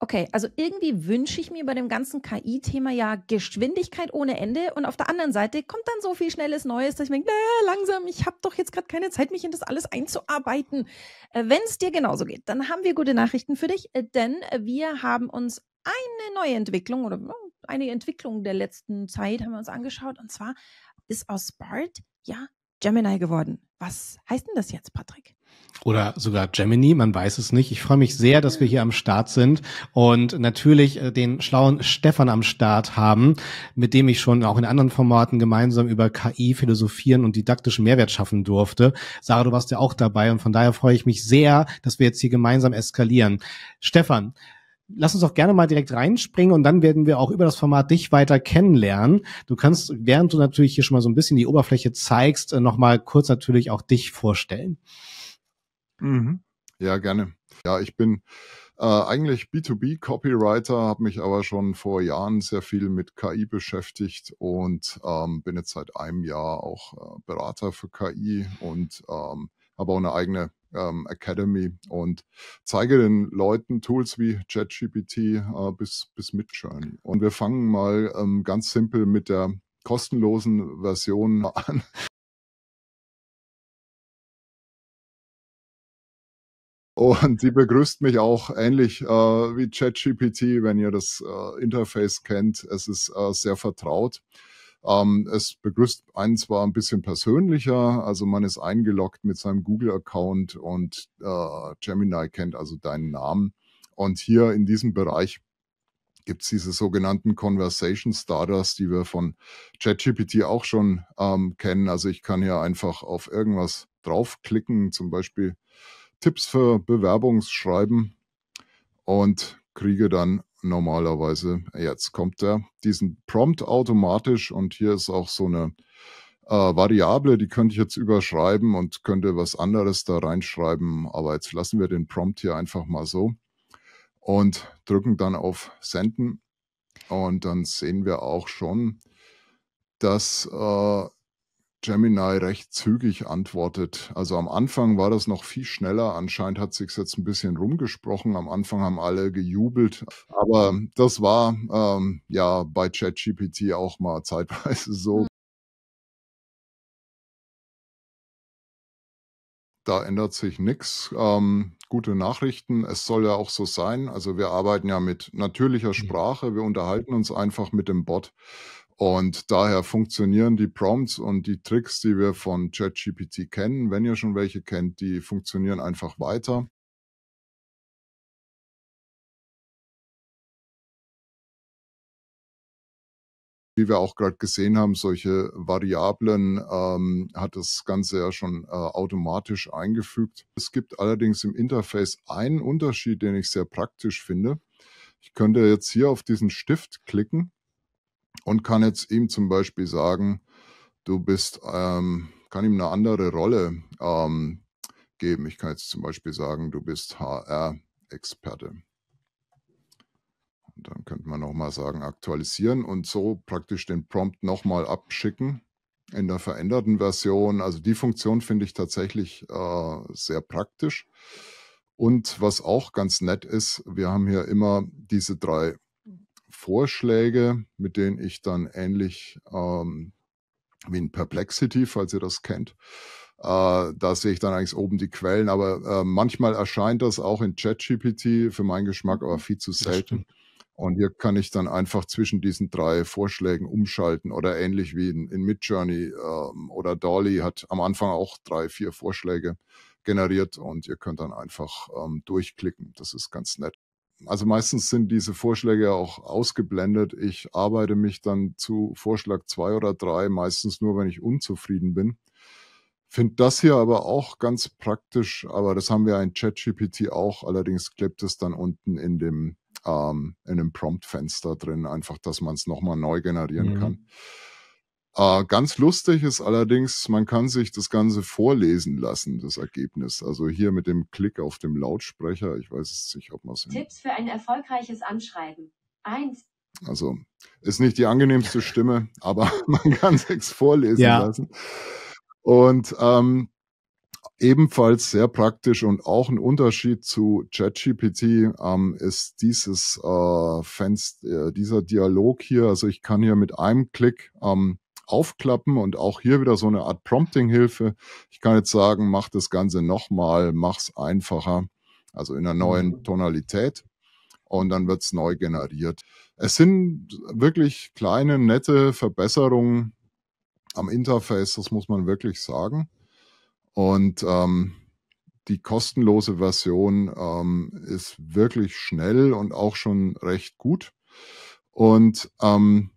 okay, also irgendwie wünsche ich mir bei dem ganzen KI-Thema ja Geschwindigkeit ohne Ende und auf der anderen Seite kommt dann so viel schnelles Neues, dass ich mir, naja, langsam, ich habe doch jetzt gerade keine Zeit, mich in das alles einzuarbeiten. Äh, Wenn es dir genauso geht, dann haben wir gute Nachrichten für dich, äh, denn wir haben uns eine neue Entwicklung oder oh, eine Entwicklung der letzten Zeit haben wir uns angeschaut und zwar ist aus Bart ja Gemini geworden. Was heißt denn das jetzt, Patrick? oder sogar Gemini, man weiß es nicht. Ich freue mich sehr, dass wir hier am Start sind und natürlich äh, den schlauen Stefan am Start haben, mit dem ich schon auch in anderen Formaten gemeinsam über KI philosophieren und didaktischen Mehrwert schaffen durfte. Sarah, du warst ja auch dabei und von daher freue ich mich sehr, dass wir jetzt hier gemeinsam eskalieren. Stefan, lass uns doch gerne mal direkt reinspringen und dann werden wir auch über das Format dich weiter kennenlernen. Du kannst, während du natürlich hier schon mal so ein bisschen die Oberfläche zeigst, äh, nochmal kurz natürlich auch dich vorstellen. Mhm. Ja, gerne. Ja, ich bin äh, eigentlich B2B-Copywriter, habe mich aber schon vor Jahren sehr viel mit KI beschäftigt und ähm, bin jetzt seit einem Jahr auch äh, Berater für KI und ähm, habe auch eine eigene ähm, Academy und zeige den Leuten Tools wie ChatGPT äh, bis, bis Midjourney. Und wir fangen mal ähm, ganz simpel mit der kostenlosen Version an. Und die begrüßt mich auch ähnlich äh, wie ChatGPT, wenn ihr das äh, Interface kennt. Es ist äh, sehr vertraut. Ähm, es begrüßt einen zwar ein bisschen persönlicher, also man ist eingeloggt mit seinem Google-Account und äh, Gemini kennt also deinen Namen. Und hier in diesem Bereich gibt es diese sogenannten Conversation Starters, die wir von ChatGPT auch schon ähm, kennen. Also ich kann hier einfach auf irgendwas draufklicken, zum Beispiel Tipps für Bewerbungsschreiben und kriege dann normalerweise, äh, jetzt kommt er, diesen Prompt automatisch und hier ist auch so eine äh, Variable, die könnte ich jetzt überschreiben und könnte was anderes da reinschreiben, aber jetzt lassen wir den Prompt hier einfach mal so und drücken dann auf Senden und dann sehen wir auch schon, dass äh, Gemini recht zügig antwortet. Also am Anfang war das noch viel schneller. Anscheinend hat sich jetzt ein bisschen rumgesprochen. Am Anfang haben alle gejubelt. Aber das war ähm, ja bei ChatGPT auch mal zeitweise so. Hm. Da ändert sich nichts. Ähm, gute Nachrichten. Es soll ja auch so sein. Also wir arbeiten ja mit natürlicher hm. Sprache. Wir unterhalten uns einfach mit dem Bot. Und daher funktionieren die Prompts und die Tricks, die wir von ChatGPT kennen, wenn ihr schon welche kennt, die funktionieren einfach weiter. Wie wir auch gerade gesehen haben, solche Variablen ähm, hat das Ganze ja schon äh, automatisch eingefügt. Es gibt allerdings im Interface einen Unterschied, den ich sehr praktisch finde. Ich könnte jetzt hier auf diesen Stift klicken und kann jetzt ihm zum Beispiel sagen, du bist, ähm, kann ihm eine andere Rolle ähm, geben. Ich kann jetzt zum Beispiel sagen, du bist HR-Experte. Und dann könnte man nochmal sagen, aktualisieren und so praktisch den Prompt nochmal abschicken in der veränderten Version. Also die Funktion finde ich tatsächlich äh, sehr praktisch. Und was auch ganz nett ist, wir haben hier immer diese drei Vorschläge, mit denen ich dann ähnlich ähm, wie in Perplexity, falls ihr das kennt, äh, da sehe ich dann eigentlich oben die Quellen, aber äh, manchmal erscheint das auch in ChatGPT für meinen Geschmack, aber mhm. viel zu selten. Und hier kann ich dann einfach zwischen diesen drei Vorschlägen umschalten oder ähnlich wie in, in Midjourney ähm, oder Dolly hat am Anfang auch drei, vier Vorschläge generiert und ihr könnt dann einfach ähm, durchklicken. Das ist ganz nett also meistens sind diese Vorschläge ja auch ausgeblendet. Ich arbeite mich dann zu Vorschlag zwei oder drei, meistens nur, wenn ich unzufrieden bin. Finde das hier aber auch ganz praktisch, aber das haben wir in ChatGPT auch, allerdings klebt es dann unten in dem, ähm, in dem Prompt-Fenster drin, einfach, dass man es nochmal neu generieren mhm. kann. Äh, ganz lustig ist allerdings, man kann sich das Ganze vorlesen lassen, das Ergebnis. Also hier mit dem Klick auf dem Lautsprecher. Ich weiß es nicht, ob man es. Tipps für ein erfolgreiches Anschreiben. Eins. Also ist nicht die angenehmste Stimme, aber man kann es vorlesen ja. lassen. Und ähm, ebenfalls sehr praktisch und auch ein Unterschied zu ChatGPT ähm, ist dieses äh, Fenster, äh, dieser Dialog hier. Also ich kann hier mit einem Klick ähm, aufklappen und auch hier wieder so eine Art Prompting-Hilfe. Ich kann jetzt sagen, mach das Ganze nochmal, mach es einfacher, also in einer mhm. neuen Tonalität und dann wird es neu generiert. Es sind wirklich kleine, nette Verbesserungen am Interface, das muss man wirklich sagen. Und ähm, die kostenlose Version ähm, ist wirklich schnell und auch schon recht gut. Und ähm,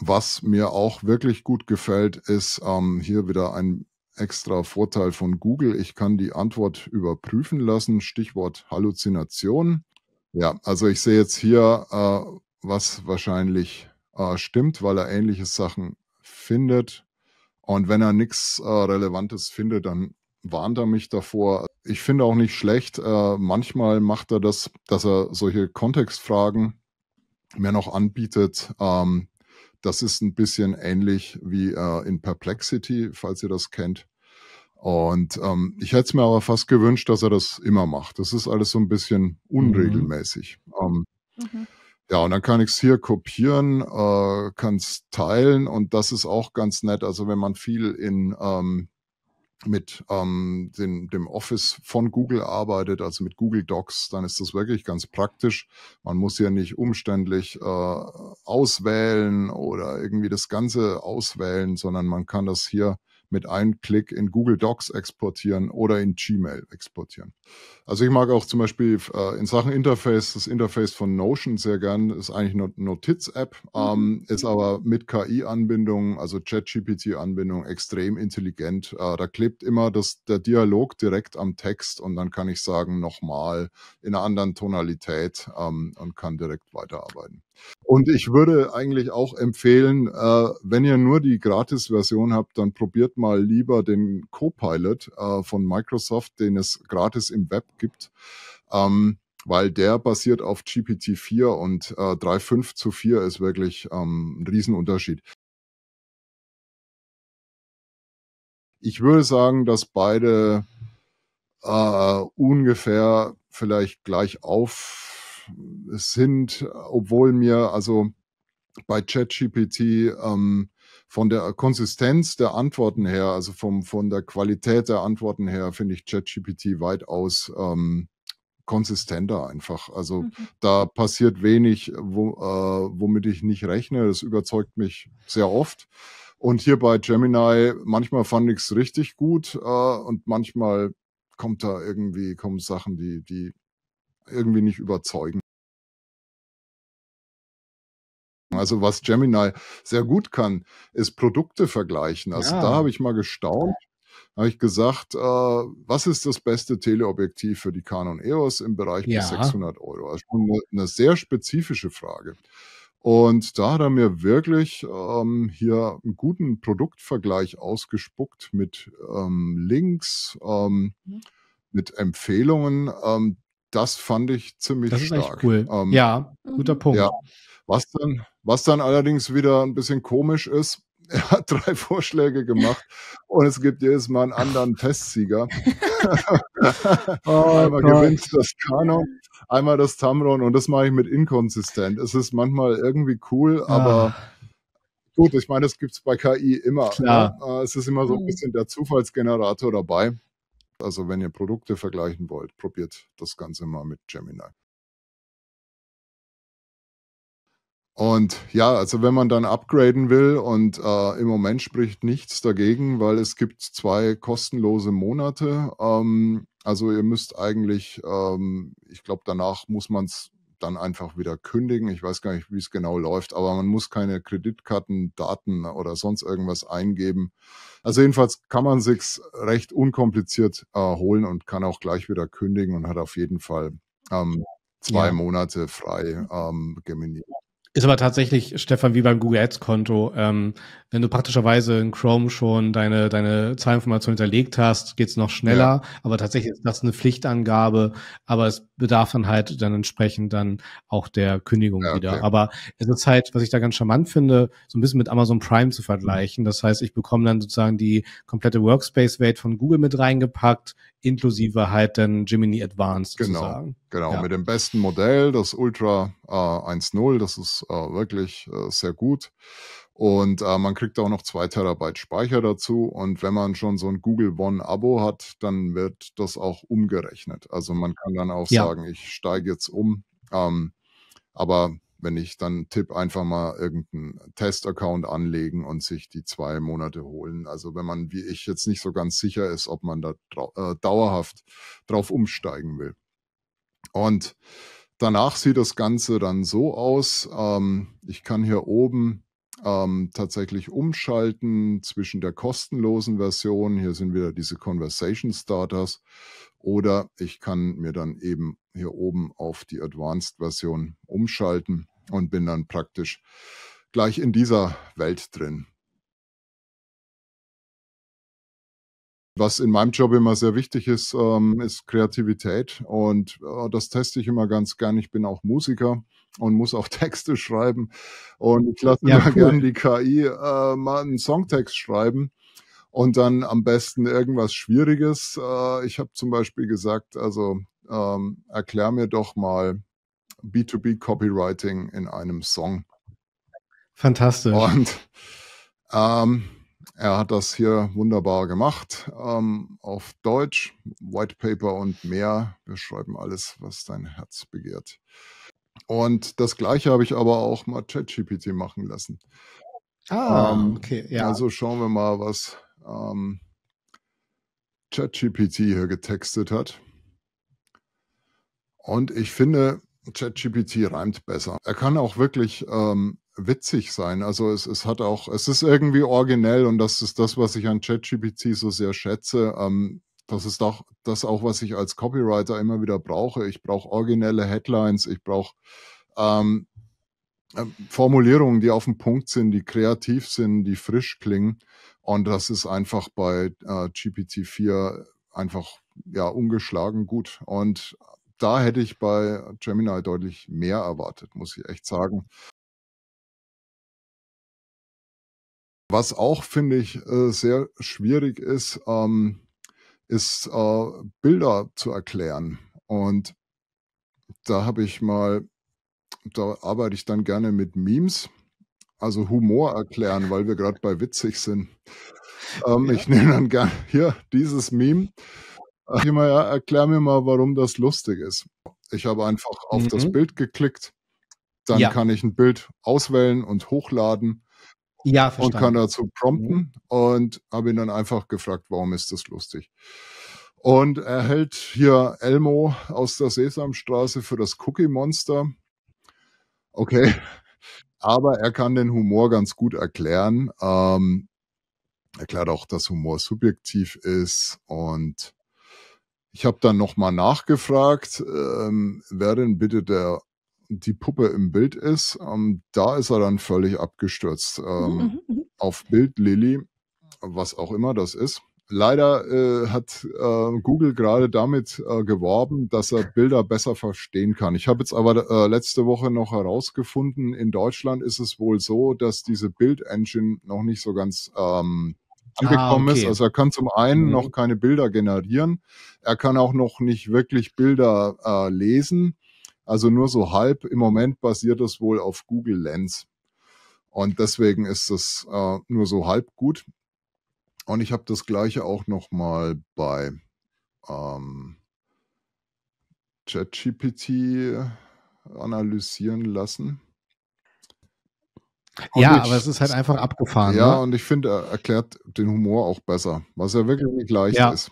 was mir auch wirklich gut gefällt, ist ähm, hier wieder ein extra Vorteil von Google. Ich kann die Antwort überprüfen lassen. Stichwort Halluzination. Ja, also ich sehe jetzt hier, äh, was wahrscheinlich äh, stimmt, weil er ähnliche Sachen findet. Und wenn er nichts äh, Relevantes findet, dann warnt er mich davor. Ich finde auch nicht schlecht. Äh, manchmal macht er das, dass er solche Kontextfragen mir noch anbietet, ähm, das ist ein bisschen ähnlich wie äh, in Perplexity, falls ihr das kennt. Und ähm, ich hätte es mir aber fast gewünscht, dass er das immer macht. Das ist alles so ein bisschen unregelmäßig. Mhm. Ähm, mhm. Ja, und dann kann ich es hier kopieren, äh, kann es teilen und das ist auch ganz nett. Also wenn man viel in ähm, mit ähm, den, dem Office von Google arbeitet, also mit Google Docs, dann ist das wirklich ganz praktisch. Man muss ja nicht umständlich äh, auswählen oder irgendwie das Ganze auswählen, sondern man kann das hier mit einem Klick in Google Docs exportieren oder in Gmail exportieren. Also ich mag auch zum Beispiel äh, in Sachen Interface das Interface von Notion sehr gern. Ist eigentlich eine Notiz-App, mhm. ähm, ist aber mit KI-Anbindung, also ChatGPT-Anbindung, extrem intelligent. Äh, da klebt immer das, der Dialog direkt am Text und dann kann ich sagen, nochmal in einer anderen Tonalität ähm, und kann direkt weiterarbeiten. Und ich würde eigentlich auch empfehlen, äh, wenn ihr nur die Gratis-Version habt, dann probiert mal lieber den Copilot äh, von Microsoft, den es gratis im Web gibt. Ähm, weil der basiert auf GPT-4 und äh, 3.5 zu 4 ist wirklich ähm, ein Riesenunterschied. Ich würde sagen, dass beide äh, ungefähr vielleicht gleich auf es sind, obwohl mir also bei ChatGPT ähm, von der Konsistenz der Antworten her, also vom, von der Qualität der Antworten her, finde ich ChatGPT weitaus ähm, konsistenter einfach. Also mhm. da passiert wenig, wo, äh, womit ich nicht rechne. Das überzeugt mich sehr oft. Und hier bei Gemini, manchmal fand ich es richtig gut äh, und manchmal kommt da irgendwie, kommen Sachen, die, die irgendwie nicht überzeugen. Also was Gemini sehr gut kann, ist Produkte vergleichen. Also ja. da habe ich mal gestaunt. Habe ich gesagt, äh, was ist das beste Teleobjektiv für die Canon EOS im Bereich ja. bis 600 Euro? Also schon eine, ne sehr spezifische Frage. Und da hat er mir wirklich ähm, hier einen guten Produktvergleich ausgespuckt mit ähm, Links, ähm, mhm. mit Empfehlungen, ähm, das fand ich ziemlich das ist stark. Echt cool. Ähm, ja, guter mhm. Punkt. Ja. Was, dann, was dann allerdings wieder ein bisschen komisch ist, er hat drei Vorschläge gemacht und es gibt jedes Mal einen anderen Testsieger. oh, einmal Gott. gewinnt das Kanon, einmal das Tamron und das mache ich mit inkonsistent. Es ist manchmal irgendwie cool, ah. aber gut, ich meine, das gibt es bei KI immer. Ne? Äh, es ist immer so ein mhm. bisschen der Zufallsgenerator dabei. Also wenn ihr Produkte vergleichen wollt, probiert das Ganze mal mit Gemini. Und ja, also wenn man dann upgraden will und äh, im Moment spricht nichts dagegen, weil es gibt zwei kostenlose Monate. Ähm, also ihr müsst eigentlich, ähm, ich glaube, danach muss man es dann einfach wieder kündigen. Ich weiß gar nicht, wie es genau läuft, aber man muss keine Kreditkartendaten oder sonst irgendwas eingeben. Also jedenfalls kann man sich's recht unkompliziert äh, holen und kann auch gleich wieder kündigen und hat auf jeden Fall ähm, zwei ja. Monate frei ähm, geminiert. Ist aber tatsächlich, Stefan, wie beim Google Ads Konto, ähm, wenn du praktischerweise in Chrome schon deine, deine Zahlinformation hinterlegt hast, geht's noch schneller. Ja. Aber tatsächlich ist das eine Pflichtangabe, aber es bedarf dann halt dann entsprechend dann auch der Kündigung ja, okay. wieder. Aber es ist halt, was ich da ganz charmant finde, so ein bisschen mit Amazon Prime zu vergleichen. Das heißt, ich bekomme dann sozusagen die komplette Workspace-Welt von Google mit reingepackt inklusive halt dann Jiminy Advanced genau, sozusagen. Genau, ja. mit dem besten Modell, das Ultra äh, 1.0, das ist äh, wirklich äh, sehr gut. Und äh, man kriegt auch noch zwei Terabyte Speicher dazu. Und wenn man schon so ein Google One-Abo hat, dann wird das auch umgerechnet. Also man kann dann auch ja. sagen, ich steige jetzt um. Ähm, aber wenn ich dann tipp, einfach mal irgendeinen Test-Account anlegen und sich die zwei Monate holen. Also wenn man, wie ich, jetzt nicht so ganz sicher ist, ob man da äh, dauerhaft drauf umsteigen will. Und danach sieht das Ganze dann so aus. Ähm, ich kann hier oben ähm, tatsächlich umschalten zwischen der kostenlosen Version, hier sind wieder diese Conversation Starters, oder ich kann mir dann eben hier oben auf die Advanced Version umschalten und bin dann praktisch gleich in dieser Welt drin. Was in meinem Job immer sehr wichtig ist, ähm, ist Kreativität und äh, das teste ich immer ganz gern. Ich bin auch Musiker und muss auch Texte schreiben. Und ich lasse ja, cool. gerne die KI äh, mal einen Songtext schreiben und dann am besten irgendwas Schwieriges. Äh, ich habe zum Beispiel gesagt, also ähm, erklär mir doch mal B2B Copywriting in einem Song. Fantastisch. Und ähm, er hat das hier wunderbar gemacht ähm, auf Deutsch, White Paper und mehr. Wir schreiben alles, was dein Herz begehrt. Und das Gleiche habe ich aber auch mal ChatGPT machen lassen. Ah, ähm, okay, ja. Also schauen wir mal, was ähm, ChatGPT hier getextet hat. Und ich finde, ChatGPT reimt besser. Er kann auch wirklich ähm, witzig sein. Also es, es hat auch, es ist irgendwie originell und das ist das, was ich an ChatGPT so sehr schätze. Ähm, das ist doch das auch, was ich als Copywriter immer wieder brauche. Ich brauche originelle Headlines, ich brauche ähm, ähm Formulierungen, die auf dem Punkt sind, die kreativ sind, die frisch klingen. Und das ist einfach bei äh, GPT-4 einfach ja ungeschlagen gut. Und da hätte ich bei Gemini deutlich mehr erwartet, muss ich echt sagen. Was auch, finde ich, äh, sehr schwierig ist, ähm, ist äh, Bilder zu erklären. Und da habe ich mal, da arbeite ich dann gerne mit Memes, also Humor erklären, weil wir gerade bei witzig sind. Ähm, ja. Ich nehme dann gerne hier dieses Meme. Immer, äh, ja, erklär mir mal, warum das lustig ist. Ich habe einfach auf mhm. das Bild geklickt, dann ja. kann ich ein Bild auswählen und hochladen ja, verstanden. Und kann dazu prompten mhm. und habe ihn dann einfach gefragt, warum ist das lustig? Und er hält hier Elmo aus der Sesamstraße für das Cookie Monster. Okay. Aber er kann den Humor ganz gut erklären. Ähm, erklärt auch, dass Humor subjektiv ist. Und ich habe dann nochmal nachgefragt, ähm, wer denn bitte der die Puppe im Bild ist, ähm, da ist er dann völlig abgestürzt. Ähm, mhm, mhm, mhm. Auf Bild Lilly, was auch immer das ist. Leider äh, hat äh, Google gerade damit äh, geworben, dass er Bilder besser verstehen kann. Ich habe jetzt aber äh, letzte Woche noch herausgefunden, in Deutschland ist es wohl so, dass diese Bild-Engine noch nicht so ganz ähm, ah, angekommen ah, okay. ist. Also er kann zum einen mhm. noch keine Bilder generieren, er kann auch noch nicht wirklich Bilder äh, lesen also nur so halb. Im Moment basiert das wohl auf Google Lens. Und deswegen ist das äh, nur so halb gut. Und ich habe das gleiche auch nochmal bei ähm, ChatGPT analysieren lassen. Und ja, ich, aber es ist halt einfach abgefahren. Ja, ne? und ich finde, er erklärt den Humor auch besser, was ja wirklich nicht leicht ja. ist.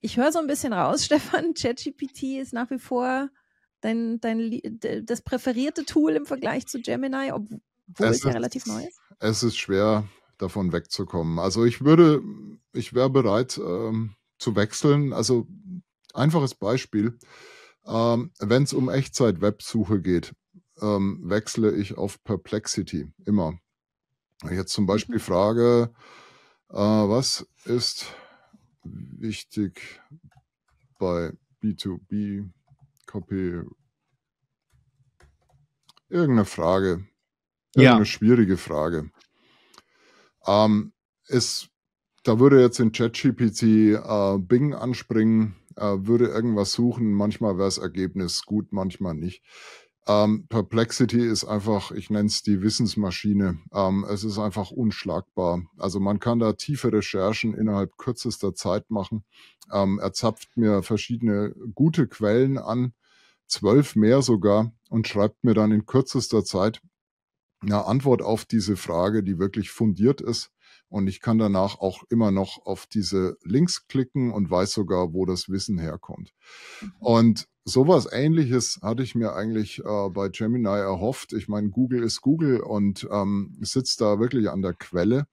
ich, höre so ein bisschen raus, Stefan, ChatGPT ist nach wie vor dein, dein, das präferierte Tool im Vergleich zu Gemini, obwohl es, es ja relativ neu ist. Es ist schwer, davon wegzukommen. Also ich würde, ich wäre bereit ähm, zu wechseln. Also einfaches Beispiel. Ähm, Wenn es um Echtzeit-Websuche geht, ähm, wechsle ich auf Perplexity immer. Wenn ich jetzt zum mhm. Beispiel frage, äh, was ist wichtig bei B2B Copy. Irgendeine Frage. Irgendeine ja. schwierige Frage. Ähm, es, da würde jetzt in ChatGPT äh, Bing anspringen, äh, würde irgendwas suchen. Manchmal wäre das Ergebnis gut, manchmal nicht. Ähm, Perplexity ist einfach, ich nenne es die Wissensmaschine. Ähm, es ist einfach unschlagbar. Also man kann da tiefe Recherchen innerhalb kürzester Zeit machen. Ähm, er zapft mir verschiedene gute Quellen an, zwölf mehr sogar, und schreibt mir dann in kürzester Zeit eine Antwort auf diese Frage, die wirklich fundiert ist. Und ich kann danach auch immer noch auf diese Links klicken und weiß sogar, wo das Wissen herkommt. Mhm. Und sowas ähnliches hatte ich mir eigentlich äh, bei Gemini erhofft. Ich meine, Google ist Google und ähm, sitzt da wirklich an der Quelle.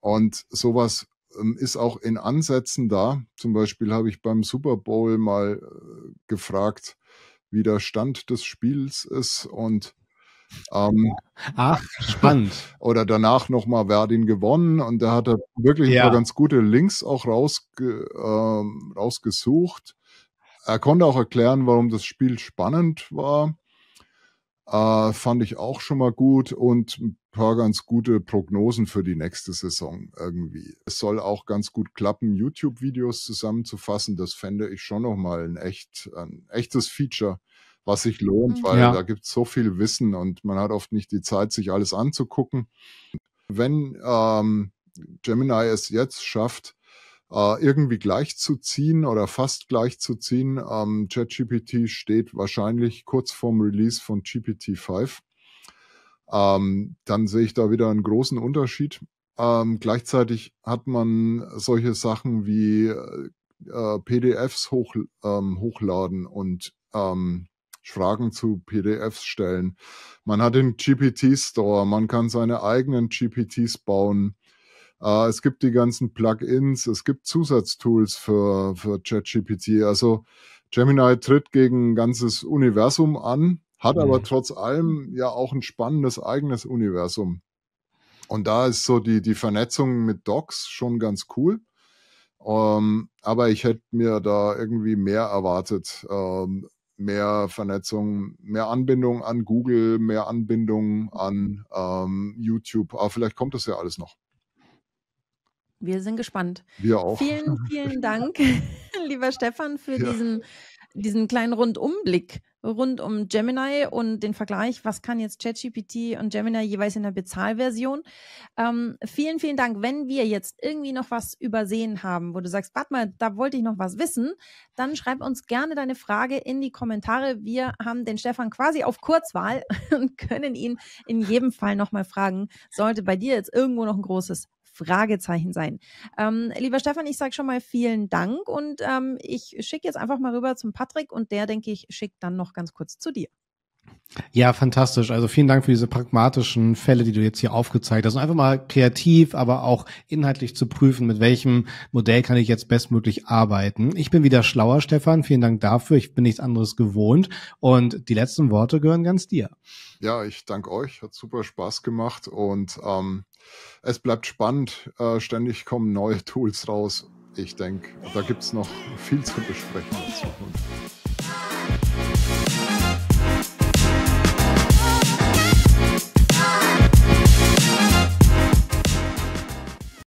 Und sowas ähm, ist auch in Ansätzen da. Zum Beispiel habe ich beim Super Bowl mal äh, gefragt, wie der Stand des Spiels ist und ähm, Ach, spannend. Oder danach nochmal, wer hat ihn gewonnen? Und da hat er wirklich ja. ganz gute Links auch rausge äh, rausgesucht. Er konnte auch erklären, warum das Spiel spannend war. Äh, fand ich auch schon mal gut und ein paar ganz gute Prognosen für die nächste Saison irgendwie. Es soll auch ganz gut klappen, YouTube-Videos zusammenzufassen. Das fände ich schon nochmal ein, echt, ein echtes Feature, was sich lohnt, mhm. weil ja. da gibt es so viel Wissen und man hat oft nicht die Zeit, sich alles anzugucken. Wenn ähm, Gemini es jetzt schafft, äh, irgendwie gleichzuziehen oder fast gleichzuziehen. Ähm, ChatGPT steht wahrscheinlich kurz vorm Release von GPT-5. Ähm, dann sehe ich da wieder einen großen Unterschied. Ähm, gleichzeitig hat man solche Sachen wie äh, äh PDFs hoch, ähm, hochladen und ähm, Fragen zu PDFs stellen. Man hat den GPT Store, man kann seine eigenen GPTs bauen. Äh, es gibt die ganzen Plugins, es gibt Zusatztools für, für ChatGPT. Also Gemini tritt gegen ein ganzes Universum an, hat mhm. aber trotz allem ja auch ein spannendes eigenes Universum. Und da ist so die, die Vernetzung mit Docs schon ganz cool. Ähm, aber ich hätte mir da irgendwie mehr erwartet. Ähm, mehr Vernetzung, mehr Anbindung an Google, mehr Anbindung an ähm, YouTube. Aber vielleicht kommt das ja alles noch. Wir sind gespannt. Wir auch. Vielen, vielen Dank, lieber Stefan, für ja. diesen, diesen kleinen Rundumblick rund um Gemini und den Vergleich, was kann jetzt ChatGPT und Gemini jeweils in der Bezahlversion. Ähm, vielen, vielen Dank. Wenn wir jetzt irgendwie noch was übersehen haben, wo du sagst, warte mal, da wollte ich noch was wissen, dann schreib uns gerne deine Frage in die Kommentare. Wir haben den Stefan quasi auf Kurzwahl und können ihn in jedem Fall nochmal fragen, sollte bei dir jetzt irgendwo noch ein großes Fragezeichen sein. Ähm, lieber Stefan, ich sage schon mal vielen Dank und ähm, ich schicke jetzt einfach mal rüber zum Patrick und der, denke ich, schickt dann noch ganz kurz zu dir. Ja, fantastisch. Also vielen Dank für diese pragmatischen Fälle, die du jetzt hier aufgezeigt hast. Und einfach mal kreativ, aber auch inhaltlich zu prüfen, mit welchem Modell kann ich jetzt bestmöglich arbeiten. Ich bin wieder schlauer, Stefan. Vielen Dank dafür. Ich bin nichts anderes gewohnt. Und die letzten Worte gehören ganz dir. Ja, ich danke euch. Hat super Spaß gemacht. Und ähm, es bleibt spannend. Äh, ständig kommen neue Tools raus. Ich denke, da gibt es noch viel zu besprechen.